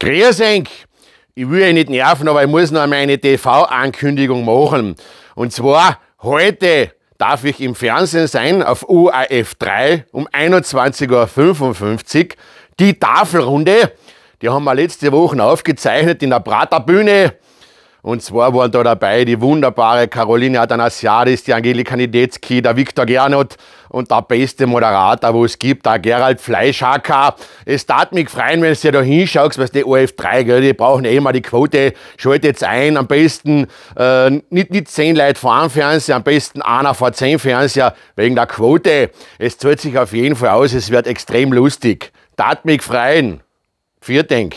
Grüß euch. Ich will euch nicht nerven, aber ich muss noch meine TV-Ankündigung machen. Und zwar heute darf ich im Fernsehen sein auf UAF 3 um 21.55 Uhr. Die Tafelrunde, die haben wir letzte Woche aufgezeichnet in der Praterbühne. Und zwar waren da dabei die wunderbare Caroline Athanasiadis, die Angelika Niedetzki, der Viktor Gernot und der beste Moderator, wo es gibt, der Gerald Fleischhacker. Es tat mich freuen, wenn du da hinschaust, weil die OF3, gell, die brauchen eh mal die Quote. Schaltet's ein, am besten äh, nicht, nicht 10 Leute vor einem Fernseher, am besten einer vor zehn Fernseher, wegen der Quote. Es zahlt sich auf jeden Fall aus, es wird extrem lustig. Tat mich freuen. Vier Denk.